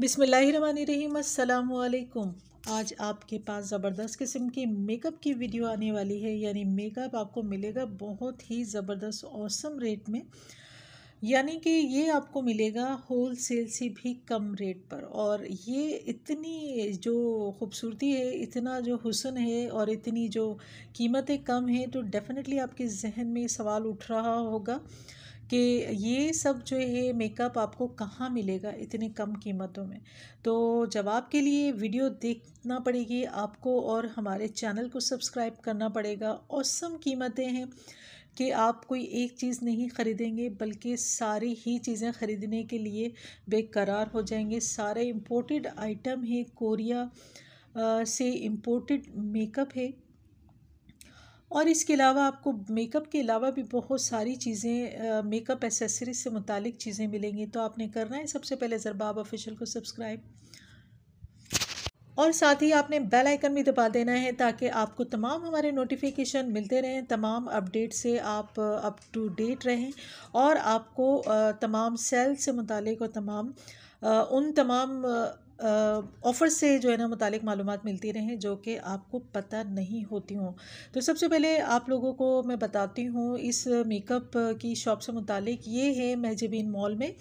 बिसमीम् आज आपके पास ज़बरदस्त किस्म की मेकअप की वीडियो आने वाली है यानी मेकअप आपको मिलेगा बहुत ही ज़बरदस्त औसम रेट में यानी कि ये आपको मिलेगा होल सेल से भी कम रेट पर और ये इतनी जो खूबसूरती है इतना जो हुसन है और इतनी जो कीमतें कम हैं तो डेफ़िनेटली आपके जहन में सवाल उठ रहा होगा कि ये सब जो है मेकअप आपको कहाँ मिलेगा इतने कम कीमतों में तो जवाब के लिए वीडियो देखना पड़ेगी आपको और हमारे चैनल को सब्सक्राइब करना पड़ेगा औसम कीमतें हैं कि आप कोई एक चीज़ नहीं ख़रीदेंगे बल्कि सारी ही चीज़ें ख़रीदने के लिए बेकरार हो जाएंगे सारे इम्पोर्टेड आइटम है कोरिया आ, से इम्पोर्टेड मेकअप है और इसके अलावा आपको मेकअप के अलावा भी बहुत सारी चीज़ें मेकअप एसेसरीज से मुतालिक चीज़ें मिलेंगी तो आपने करना है सबसे पहले ज़रबाब ऑफिशियल को सब्सक्राइब और साथ ही आपने बेल आइकन भी दबा देना है ताकि आपको तमाम हमारे नोटिफिकेशन मिलते रहें तमाम अपडेट से आप अप टू डेट रहें और आपको तमाम सेल से मुतल और तमाम उन तमाम ऑफ़र से जो है ना मुतल मालूम मिलती रहें जो कि आपको पता नहीं होती हों तो सबसे पहले आप लोगों को मैं बताती हूँ इस मेकअप की शॉप से मुतल ये है महजबीन मॉल में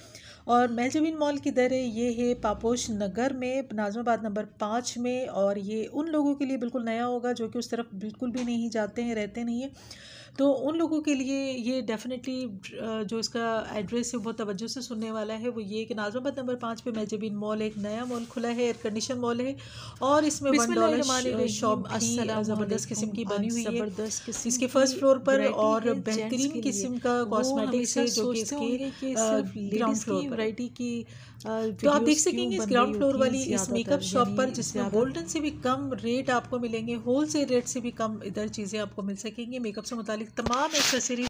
और महजबीन मॉल की दर ये है पापोश नगर में नाजमाबाद नंबर पाँच में और ये उन लोगों के लिए बिल्कुल नया होगा जो कि उस तरफ बिल्कुल भी नहीं जाते हैं रहते नहीं हैं तो उन लोगों के लिए ये डेफिनेटली जो इसका एड्रेस है बहुत तवज्जो से सुनने वाला है वो ये कि नाजमाबाद नंबर पाँच पे मेजबिन मॉल एक नया मॉल खुला है एयर कंडीशन मॉल है और इसमें वन डॉलर शॉप ज़बरदस्त किस्म की बनी हुई है ज़बरदस्त इसके फर्स्ट फ्लोर पर और बेहतरीन किस्म का कॉस्मेटिक्स है जो कि वराइटी की तो आप देख सकेंगे इस ग्राउंड फ्लोर वाली इस मेकअप शॉप पर जिसमें गोल्डन से भी कम रेट आपको मिलेंगे होल सेल रेट से भी कम इधर चीज़ें आपको मिल सकेंगी मेकअप से मुताल मुतालिक तमाम एक्सेसरीज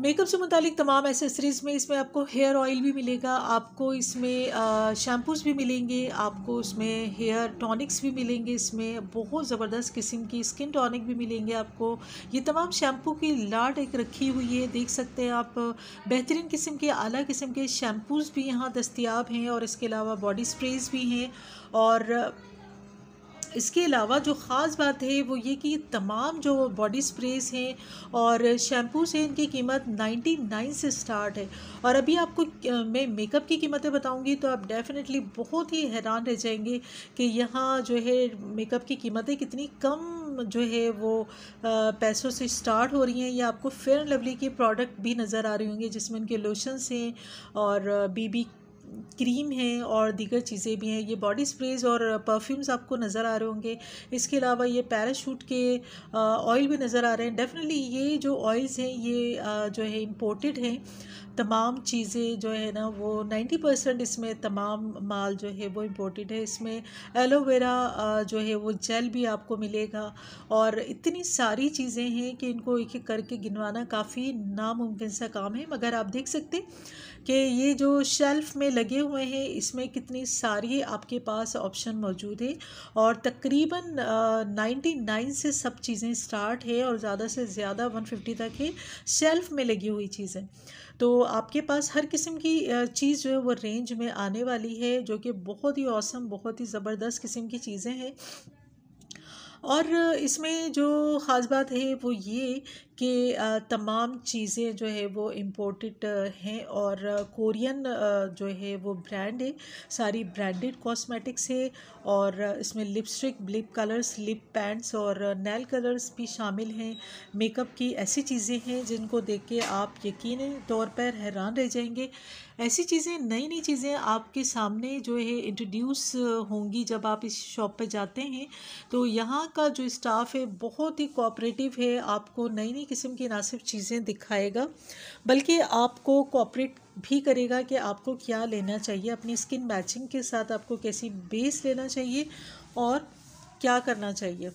मेकअप से मुतालिक तमाम एसेसरीज़ में इसमें आपको हेयर ऑयल भी मिलेगा आपको इसमें शैम्पूज़ भी मिलेंगे आपको इसमें हेयर टॉनिक्स भी मिलेंगे इसमें बहुत ज़बरदस्त किस्म की स्किन टॉनिक भी मिलेंगे आपको ये तमाम शैम्पू की लाट एक रखी हुई है देख सकते हैं आप बेहतरीन किस्म के अली किस्म के शैम्पूज़ भी यहाँ दस्तियाब हैं और इसके अलावा बॉडी स्प्रेज भी हैं और इसके अलावा जो ख़ास बात है वो ये कि तमाम जो बॉडी स्प्रेस हैं और शैम्पूस हैं इनकी कीमत 99 से स्टार्ट है और अभी आपको मैं मेकअप की कीमतें बताऊंगी तो आप डेफ़िनेटली बहुत ही हैरान रह जाएंगे कि यहाँ जो है मेकअप की कीमतें कितनी कम जो है वो पैसों से स्टार्ट हो रही हैं या आपको फेयर एंड लवली के प्रोडक्ट भी नज़र आ रही होंगे जिसमें उनके लोशंस हैं और बीबी क्रीम है और दीगर चीज़ें भी हैं ये बॉडी स्प्रेज और परफ्यूम्स आपको नज़र आ रहे होंगे इसके अलावा ये पैराशूट के ऑयल भी नज़र आ रहे हैं डेफिनेटली ये जो ऑयल्स हैं ये जो है इम्पोर्टेड हैं तमाम चीज़ें जो है ना वो नाइन्टी परसेंट इसमें तमाम माल जो है वो इम्पोर्टेड है इसमें एलोवेरा जो है वो जेल भी आपको मिलेगा और इतनी सारी चीज़ें हैं कि इनको एक एक करके गिनवाना काफ़ी नामुमकिन सा काम है मगर आप देख सकते कि ये जो शेल्फ़ में लगे हुए हैं इसमें कितनी सारी आपके पास ऑप्शन मौजूद है और तकरीबन नाइन्टी नाइन से सब चीज़ें स्टार्ट है और ज़्यादा से ज़्यादा वन फिफ्टी तक है शेल्फ़ में लगी हुई चीज़ें तो आपके पास हर किस्म की चीज़ जो है वो रेंज में आने वाली है जो कि बहुत ही औसम बहुत ही ज़बरदस्त किस्म की चीज़ें हैं और इसमें जो ख़ास बात है वो ये कि तमाम चीज़ें जो है वो इम्पोर्टेड हैं और कोरियन जो है वो ब्रांड है सारी ब्रांडेड कॉस्मेटिक्स है और इसमें lipstick lip colours lip paints और नेल कलर्स भी शामिल हैं मेकअप की ऐसी चीज़ें हैं जिनको देख के आप यकीन तौर पर हैरान रह जाएंगे ऐसी चीज़ें नई नई चीज़ें आपके सामने जो है इंट्रोड्यूस होंगी जब आप इस शॉप पर जाते हैं तो यहाँ का जो स्टाफ है बहुत ही कोऑपरेटिव है आपको नई नई किस्म की ना सिर्फ चीज़ें दिखाएगा बल्कि आपको कॉपरेट भी करेगा कि आपको क्या लेना चाहिए अपनी स्किन मैचिंग के साथ आपको कैसी बेस लेना चाहिए और क्या करना चाहिए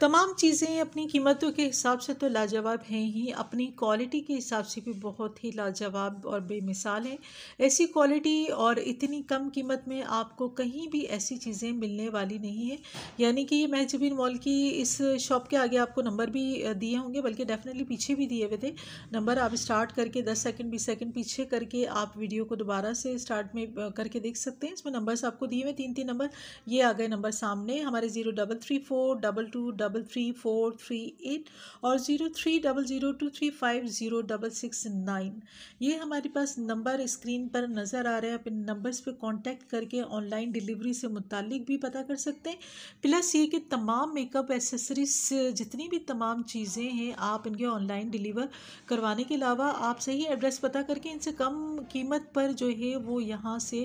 तमाम चीज़ें अपनी कीमतों के हिसाब से तो लाजवाब हैं ही अपनी क्वालिटी के हिसाब से भी बहुत ही लाजवाब और बेमिसाल हैं ऐसी क्वालिटी और इतनी कम कीमत में आपको कहीं भी ऐसी चीज़ें मिलने वाली नहीं है यानी कि महजबीन मॉल की इस शॉप के आगे आपको नंबर भी दिए होंगे बल्कि डेफिनेटली पीछे भी दिए हुए थे नंबर आप स्टार्ट करके दस सेकेंड बीस सेकेंड पीछे करके आप वीडियो को दोबारा से स्टार्ट में करके देख सकते हैं इसमें नंबर्स आपको दिए हुए तीन तीन नंबर ये आ गए नंबर सामने हमारे zero double three four double two double three four three eight और zero three double zero two three five zero double six nine ये हमारे पास नंबर स्क्रीन पर नज़र आ रहे हैं आप इन नंबर्स पे कांटेक्ट करके ऑनलाइन डिलीवरी से मुतलिक भी पता कर सकते हैं प्लस ये कि तमाम मेकअप एसेसरीज जितनी भी तमाम चीज़ें हैं आप इनके ऑनलाइन डिलीवर करवाने के अलावा आप सही एड्रेस पता करके इनसे कम कीमत पर जो है वो यहाँ से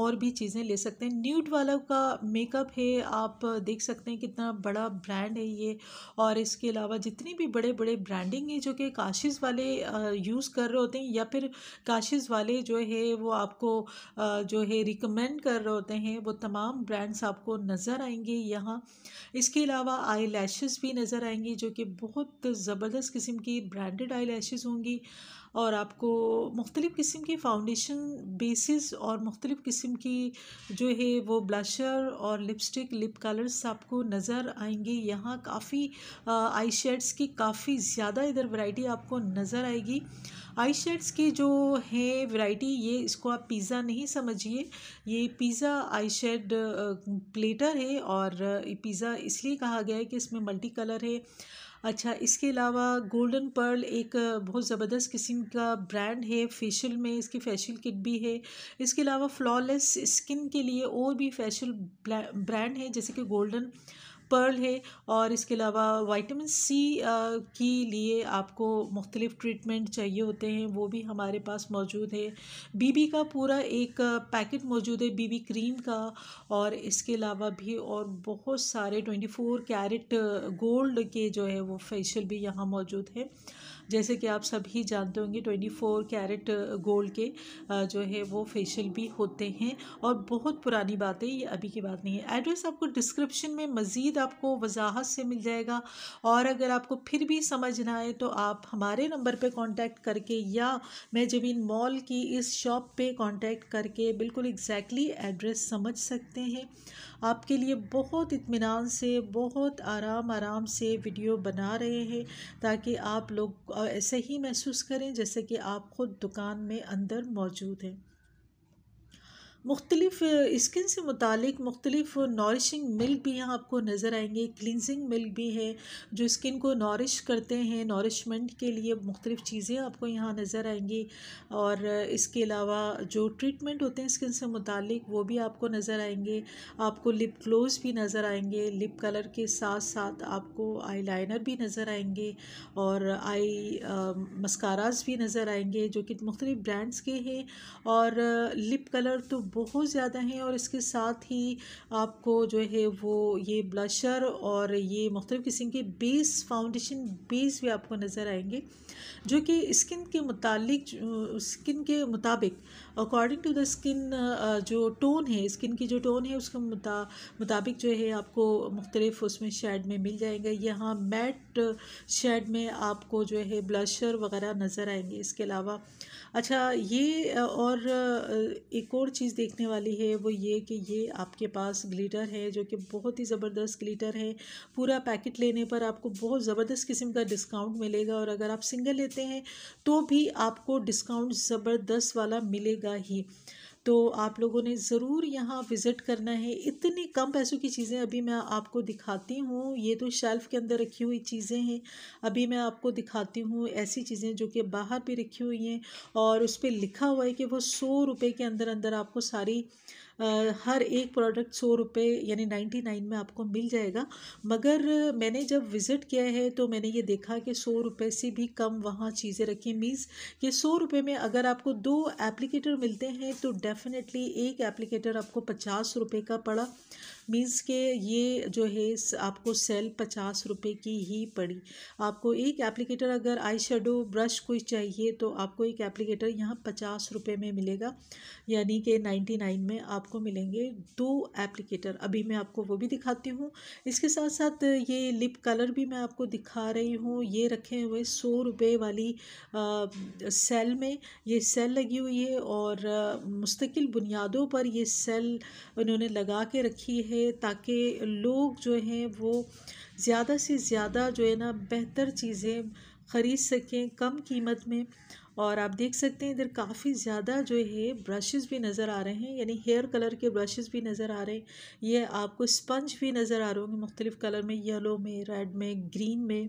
और भी चीज़ें ले सकते हैं न्यूड वाला का मेकअप है आप देख सकते हैं कितना बड़ा ब्रांड है ये और इसके अलावा जितनी भी बड़े बड़े ब्रांडिंग है जो कि काशिज़ वाले यूज़ कर रहे होते हैं या फिर काशिज़ वाले जो है वो आपको जो है रिकमेंड कर रहे होते हैं वो तमाम ब्रांड्स आपको नज़र आएंगे यहाँ इसके अलावा आई लैशेज़ भी नज़र आएंगी जो कि बहुत ज़बरदस्त किस्म की ब्रांडेड आई लैशेज़ होंगी और आपको मुख्तलिफ़ किस्म की फाउंडेशन बेसिस और मुख्तलिफ़ किस्म की जो है वो ब्लशर और लिपस्टिक लिप कलर्स आपको नज़र आएंगे यहाँ काफ़ी आई शेड्स की काफ़ी ज़्यादा इधर वैरायटी आपको नज़र आएगी आई शेड्स की जो है वैरायटी ये इसको आप पिज़्ज़ा नहीं समझिए ये पिज़्ज़ा आई शेड प्लेटर है और पिज़्ज़ा इसलिए कहा गया है कि इसमें मल्टी कलर है अच्छा इसके अलावा गोल्डन पर्ल एक बहुत ज़बरदस्त किस्म का ब्रांड है फेशियल में इसकी फेशियल किट भी है इसके अलावा फ्लॉलेस स्किन के लिए और भी फेशियल ब्रांड है जैसे कि गोल्डन पर्ल है और इसके अलावा वाइटामिन सी के लिए आपको मुख्तलिफ़ ट्रीटमेंट चाहिए होते हैं वो भी हमारे पास मौजूद है बीबी का पूरा एक पैकेट मौजूद है बीबी क्रीम का और इसके अलावा भी और बहुत सारे ट्वेंटी फोर कैरेट गोल्ड के जो है वो फेशियल भी यहाँ मौजूद है जैसे कि आप सभी जानते होंगे ट्वेंटी फोर कैरेट गोल्ड के जो है वो फेशियल भी होते हैं और बहुत पुरानी बात है ये अभी की बात नहीं है एड्रेस आपको डिस्क्रिप्शन में मज़ीद आपको वजाहत से मिल जाएगा और अगर आपको फिर भी समझना है तो आप हमारे नंबर पर कॉन्टैक्ट करके या मैं जबीन मॉल की इस शॉप पर कॉन्टैक्ट करके बिल्कुल एग्जैक्टली एड्रेस समझ सकते हैं आपके लिए बहुत इत्मीनान से बहुत आराम आराम से वीडियो बना रहे हैं ताकि आप लोग ऐसे ही महसूस करें जैसे कि आप ख़ुद दुकान में अंदर मौजूद हैं मुख्तलिफ़ स्किन से मुतक मुख्तलिफ़ नॉरिशिंग मिल्क भी यहाँ आपको नज़र आएंगे क्लिनजिंग मिल्क भी है जो स्किन को नॉरिश करते हैं नॉरिशमेंट के लिए मुख्तलिफ़ चीज़ें आपको यहाँ नज़र आएंगी और इसके अलावा जो ट्रीटमेंट होते हैं स्किन से मुतक वो भी आपको नज़र आएंगे आपको लिप ग्लोज भी नज़र आएंगे लिप कलर के साथ साथ आपको आई लाइनर भी नज़र आएंगे और आई मस्काराज भी नज़र आएंगे जो कि मुख्तलिफ़ ब्रांड्स के हैं और लिप कलर तो बहुत ज़्यादा हैं और इसके साथ ही आपको जो है वो ये ब्लशर और ये मुख्तलिफ़ किस्म के बेस फाउंडेशन बेस भी आपको नज़र आएंगे जो कि स्किन के मुतालिक स्किन के मुताबिक अकॉर्डिंग टू द स्किन जो टोन है स्किन की जो टोन है उसके मुता मुताबिक जो है आपको मुख्तलिफ उसमें शेड में मिल जाएंगे यहाँ मैट शेड में आपको जो है ब्लशर वगैरह नज़र आएंगे इसके अलावा अच्छा ये और एक और चीज़ देखने वाली है वो ये कि ये आपके पास ग्लिटर है जो कि बहुत ही ज़बरदस्त ग्लिटर है पूरा पैकेट लेने पर आपको बहुत ज़बरदस्त किस्म का डिस्काउंट मिलेगा और अगर आप सिंगल लेते हैं तो भी आपको डिस्काउंट ज़बरदस्त वाला मिलेगा मिलेगा ही तो आप लोगों ने ज़रूर यहाँ विज़िट करना है इतनी कम पैसों की चीज़ें अभी मैं आपको दिखाती हूँ ये तो शेल्फ़ के अंदर रखी हुई चीज़ें हैं अभी मैं आपको दिखाती हूँ ऐसी चीज़ें जो कि बाहर भी रखी हुई हैं और उस पर लिखा हुआ है कि वो सौ रुपये के अंदर अंदर आपको सारी हर एक प्रोडक्ट सौ रुपये यानी नाइन्टी नाइन में आपको मिल जाएगा मगर मैंने जब विज़िट किया है तो मैंने ये देखा कि सौ रुपये से भी कम वहाँ चीज़ें रखी मीन्स कि सौ रुपये में अगर आपको दो एप्लीकेटर मिलते हैं तो डेफ़िनेटली एक एप्लीकेटर आपको पचास रुपये का पड़ा मीन्स के ये जो है आपको सेल पचास रुपए की ही पड़ी आपको एक एप्लीकेटर अगर आई शेडो ब्रश कोई चाहिए तो आपको एक एप्लीकेटर यहाँ पचास रुपये में मिलेगा यानी कि नाइन्टी नाइन में आपको मिलेंगे दो एप्लीकेटर अभी मैं आपको वो भी दिखाती हूँ इसके साथ साथ ये लिप कलर भी मैं आपको दिखा रही हूँ ये रखे हुए सौ रुपये वाली आ, सेल में ये सेल लगी हुई है और मुस्तकिल बुनियादों पर ये सेल उन्होंने लगा के रखी है चाहिए ताकि लोग जो हैं वो ज़्यादा से ज़्यादा जो है ना बेहतर चीज़ें ख़रीद सकें कम कीमत में और आप देख सकते हैं इधर काफ़ी ज़्यादा जो है ब्रशेस भी नज़र आ रहे हैं यानी हेयर कलर के ब्रशेस भी नज़र आ रहे हैं ये आपको स्पंज भी नज़र आ रहे होंगे मुख्तलिफ़ कलर में येलो में रेड में ग्रीन में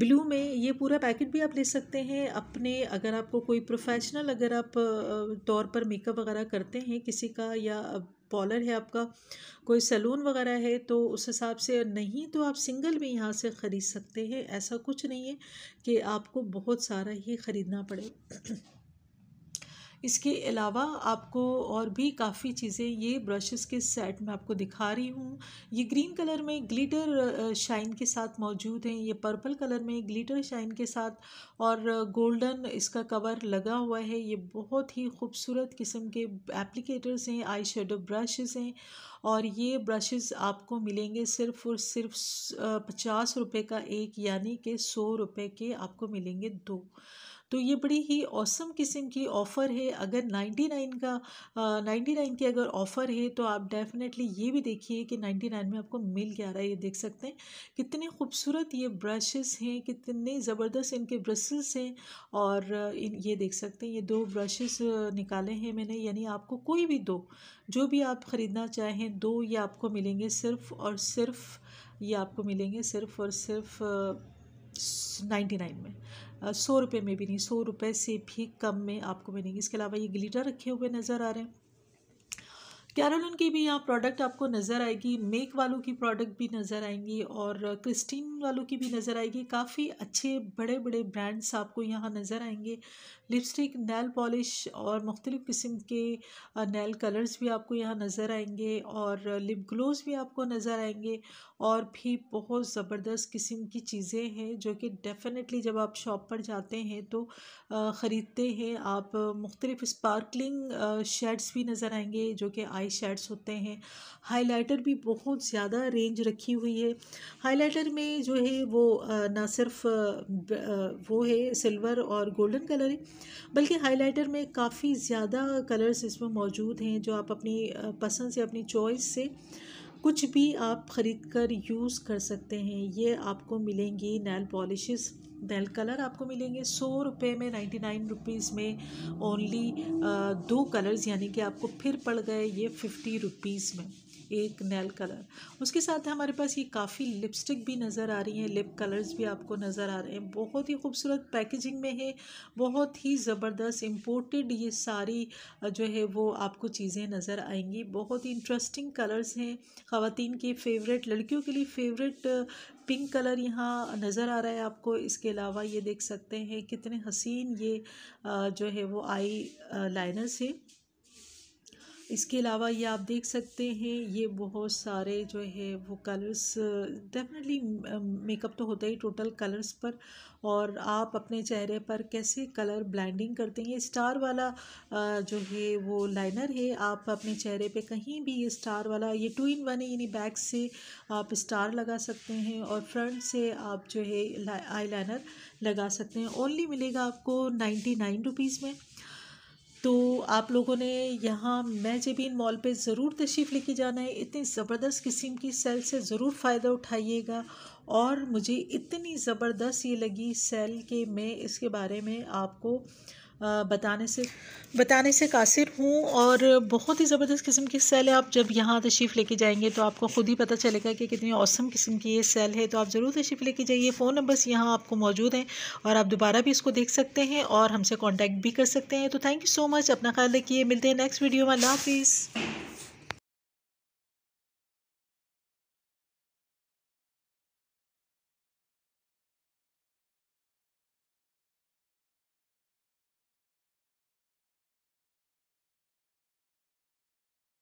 ब्लू में ये पूरा पैकेट भी आप ले सकते हैं अपने अगर आपको कोई प्रोफेशनल अगर आप तौर पर मेकअप वगैरह करते हैं किसी का या पॉलर है आपका कोई सैलून वगैरह है तो उस हिसाब से नहीं तो आप सिंगल भी यहाँ से ख़रीद सकते हैं ऐसा कुछ नहीं है कि आपको बहुत सारा ही ख़रीदना पड़े इसके अलावा आपको और भी काफ़ी चीज़ें ये ब्रशेस के सेट में आपको दिखा रही हूँ ये ग्रीन कलर में ग्लिटर शाइन के साथ मौजूद हैं ये पर्पल कलर में ग्लिटर शाइन के साथ और गोल्डन इसका कवर लगा हुआ है ये बहुत ही खूबसूरत किस्म के एप्लीकेटर्स हैं आई शेडो ब्रशेज़ हैं और ये ब्रशेस आपको मिलेंगे सिर्फ और सिर्फ पचास रुपये का एक यानी कि सौ रुपये के आपको मिलेंगे दो तो ये बड़ी ही औसम किस्म की ऑफ़र है अगर 99 का नाइन्टी नाइन की अगर ऑफ़र है तो आप डेफिनेटली ये भी देखिए कि 99 में आपको मिल क्या रहा है ये देख सकते हैं कितने खूबसूरत ये ब्रशेस हैं कितने ज़बरदस्त इनके ब्रशेस हैं और इन ये देख सकते हैं ये दो ब्रशेस निकाले हैं मैंने यानी आपको कोई भी दो जो भी आप ख़रीदना चाहें दो ये आपको मिलेंगे सिर्फ़ और सिर्फ़ ये आपको मिलेंगे सिर्फ़ और सिर्फ़ नाइन्टी नाइन में सौ रुपये में भी नहीं सौ रुपये से भी कम में आपको मिलेंगे इसके अलावा ये ग्लिटर रखे हुए नज़र आ रहे हैं कैरोलिन की भी यहाँ प्रोडक्ट आपको नज़र आएगी मेक वालों की प्रोडक्ट भी नज़र आएंगी और क्रिस्टीन वालों की भी नज़र आएगी काफ़ी अच्छे बड़े बड़े ब्रांड्स आपको यहाँ नज़र आएंगे लिपस्टिक नेल पॉलिश और मुख्तलिफ़ किस्म के नेल कलर्स भी आपको यहाँ नज़र आएंगे और लिप ग्लोज भी आपको नज़र आएंगे और भी बहुत ज़बरदस्त किस्म की चीज़ें हैं जो कि डेफ़िनेटली जब आप शॉप पर जाते हैं तो ख़रीदते हैं आप मुख्तलिफ़ स्पार्कलिंग शेड्स भी नज़र आएंगे जो कि आई शेड्स होते हैं हाइलाइटर भी बहुत ज़्यादा रेंज रखी हुई है हाइलाइटर में जो है वो ना सिर्फ वो है सिल्वर और गोल्डन कलर है बल्कि हाइलाइटर में काफ़ी ज़्यादा कलर्स इसमें मौजूद हैं जो आप अपनी पसंद से अपनी चॉइस से कुछ भी आप ख़रीद कर यूज़ कर सकते हैं ये आपको मिलेंगी नैल पॉलिशेस नैल कलर आपको मिलेंगे सौ रुपये में नाइन्टी नाइन रुपीज़ में ओनली दो कलर्स यानी कि आपको फिर पड़ गए ये फिफ्टी रुपीज़ में एक नेल कलर उसके साथ हमारे पास ये काफ़ी लिपस्टिक भी नज़र आ रही हैं लिप कलर्स भी आपको नज़र आ रहे हैं बहुत ही खूबसूरत पैकेजिंग में है बहुत ही ज़बरदस्त इम्पोर्टेड ये सारी जो है वो आपको चीज़ें नज़र आएंगी बहुत ही इंटरेस्टिंग कलर्स हैं ख़वान के फेवरेट लड़कियों के लिए फेवरेट पिंक कलर यहाँ नज़र आ रहा है आपको इसके अलावा ये देख सकते हैं कितने हसीन ये जो है वो आई लाइनर्स हैं इसके अलावा ये आप देख सकते हैं ये बहुत सारे जो है वो कलर्स डेफिनेटली मेकअप तो होता ही टोटल कलर्स पर और आप अपने चेहरे पर कैसे कलर ब्लैंडिंग करते हैं ये स्टार वाला जो है वो लाइनर है आप अपने चेहरे पे कहीं भी ये स्टार वाला ये टू इन वन है यानी बैक से आप स्टार लगा सकते हैं और फ्रंट से आप जो है आई लाइनर लगा सकते हैं ओनली मिलेगा आपको नाइन्टी नाइन रुपीज़ में तो आप लोगों ने यहाँ इन मॉल पे ज़रूर तशरीफ़ लेके जाना है इतनी ज़बरदस्त किस्म की सेल से ज़रूर फ़ायदा उठाइएगा और मुझे इतनी ज़बरदस्त ये लगी सेल कि मैं इसके बारे में आपको बताने से बताने से कासिर हूँ और बहुत ही ज़बरदस्त किस्म की सेल है आप जब यहाँ तशरीफ़ लेके जाएंगे तो आपको ख़ुद ही पता चलेगा कि कितनी औसम किस्म की ये सेल है तो आप ज़रूर तशरीफ़ लेके जाइए फ़ोन नंबर्स यहाँ आपको मौजूद हैं और आप दोबारा भी इसको देख सकते हैं और हमसे कॉन्टैक्ट भी कर सकते हैं तो थैंक यू सो मच अपना ख्याल रखिए मिलते हैं नेक्स्ट वीडियो में अल्लाह हाफिज़